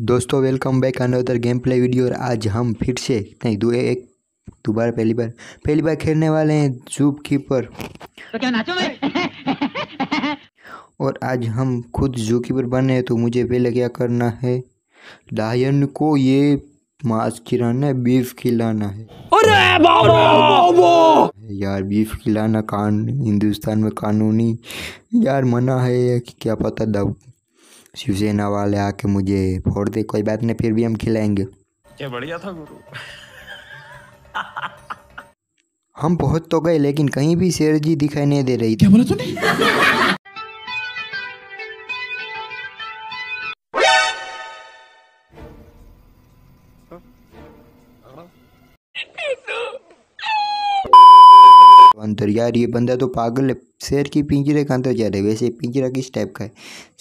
दोस्तों welcome back another game play video और आज हम फिर से नहीं दो एक दोबारा पहली बार पहली बार खेलने वाले हैं जूप कीपर तो क्या नाचो और आज हम खुद जू कीपर बने हैं तो मुझे पहले क्या करना है लायन को ये मांस खिलाना है बीफ खिलाना है अरे बाबा यार बीफ खिलाना कान हिंदुस्तान में कानूनी यार मना है कि क्या पता दब शिवसेना वाले आके मुझे फोड़ दे कोई बात नहीं फिर भी हम खिलाएंगे क्या बढ़िया था गुरु हम पहुंच तो गए लेकिन कहीं भी शेर जी दिखाई नहीं दे रही क्या बोला तूने अंदर यार ये बंदा तो पागल है शेर की पिंजरे का अंदर जा रहे वैसे पिंजरा किस टाइप का है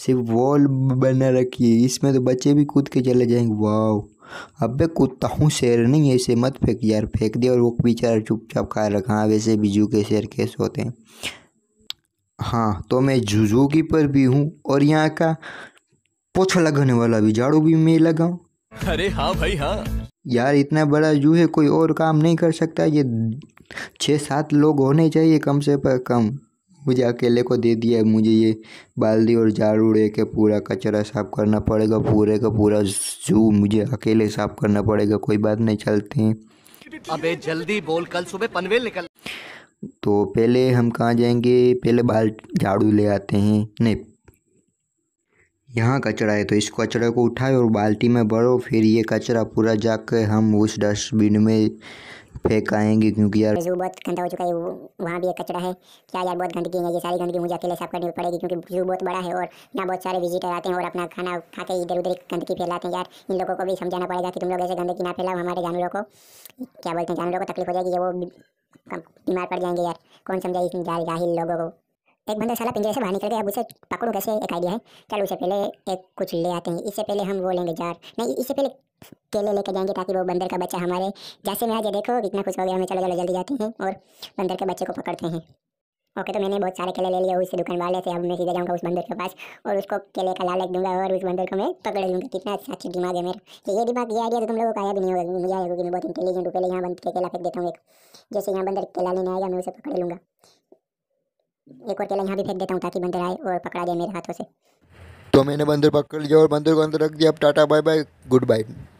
सिर्फ वॉल बना रखी है इसमें तो बच्चे भी कूद के चले जाएंगे वाह अबे कुत्ता हूँ शेर नहीं है इसे मत फेंक यार फेंक दे और वो बेचारा चुपचाप खा रखा हाँ वैसे भी जू के शेर कैसे होते हैं हाँ तो मैं जुजू की पर भी हूँ और यहाँ का पोछा लगाने वाला भी झाड़ू भी मैं लगाऊँ अरे हाँ भाई हाँ यार इतना बड़ा जू है कोई और काम नहीं कर सकता ये छः सात लोग होने चाहिए कम से कम मुझे अकेले को दे दिया है मुझे ये बाल्टी और झाड़ू ले के पूरा कचरा साफ करना पड़ेगा पूरे का पूरा जू मुझे अकेले साफ करना पड़ेगा कोई बात नहीं चलते हैं अबे जल्दी बोल कल सुबह पनवेल निकल तो पहले हम कहाँ जाएंगे पहले बाल झाड़ू ले आते हैं नहीं यहाँ कचरा है तो इस कचरे को उठाए और बाल्टी में भरो फिर ये कचरा पूरा जाके हम उस डस्टबिन में फेंक आएंगे क्योंकि यार जू बहुत गंदा हो चुका है वहाँ भी एक कचरा है क्या यार बहुत गंदगी है ये सारी गंदगी मुझे अकेले साफ करनी पड़ेगी क्योंकि जू बहुत बड़ा है और यहाँ बहुत सारे विजिटर आते हैं और अपना खाना खा के इधर उधर गंदगी फैलाते हैं यार इन लोगों को भी समझाना पड़ेगा कि तुम लोग ऐसे गंदगी ना फैलाओ हमारे जानवरों को क्या बोलते हैं जानवरों को तकलीफ हो जाएगी वो बीमार पड़ जाएंगे यार कौन समझाएगी जाहिल लोगों को एक बंदा साला पिंजरे से बाहर निकल गया अब उसे पकड़ू कैसे एक आइडिया है चलो उसे पहले एक कुछ ले आते हैं इससे पहले हम वो लेंगे जार नहीं इससे पहले केले लेके जाएंगे ताकि वो बंदर का बच्चा हमारे जैसे में आज देखो कितना खुश हो गया हमें चलो चलो जल्दी जाते हैं और बंदर के बच्चे को पकड़ते हैं ओके तो मैंने बहुत सारे केले ले लिए उस दुकान वाले से अब मैं सीधा जाऊँगा उस बंदर के पास और उसको केले का लालच दूंगा और उस बंदर को मैं पकड़ लूँगा कितना अच्छा अच्छा दिमाग है मेरा ये दिमाग ये आइडिया तो तुम लोगों को आया भी नहीं होगा मुझे आया क्योंकि मैं बहुत इंटेलिजेंट हूँ पहले यहाँ बंद के केला फेंक देता हूँ एक जैसे यहाँ बंदर केला लेने आएगा मैं उसे पकड़ लूँगा एक और केला यहाँ भी फेंक देता हूँ ताकि बंदर आए और पकड़ा दे मेरे हाथों से तो मैंने बंदर पकड़ लिया और बंदर को अंदर रख दिया अब tata bye bye good bye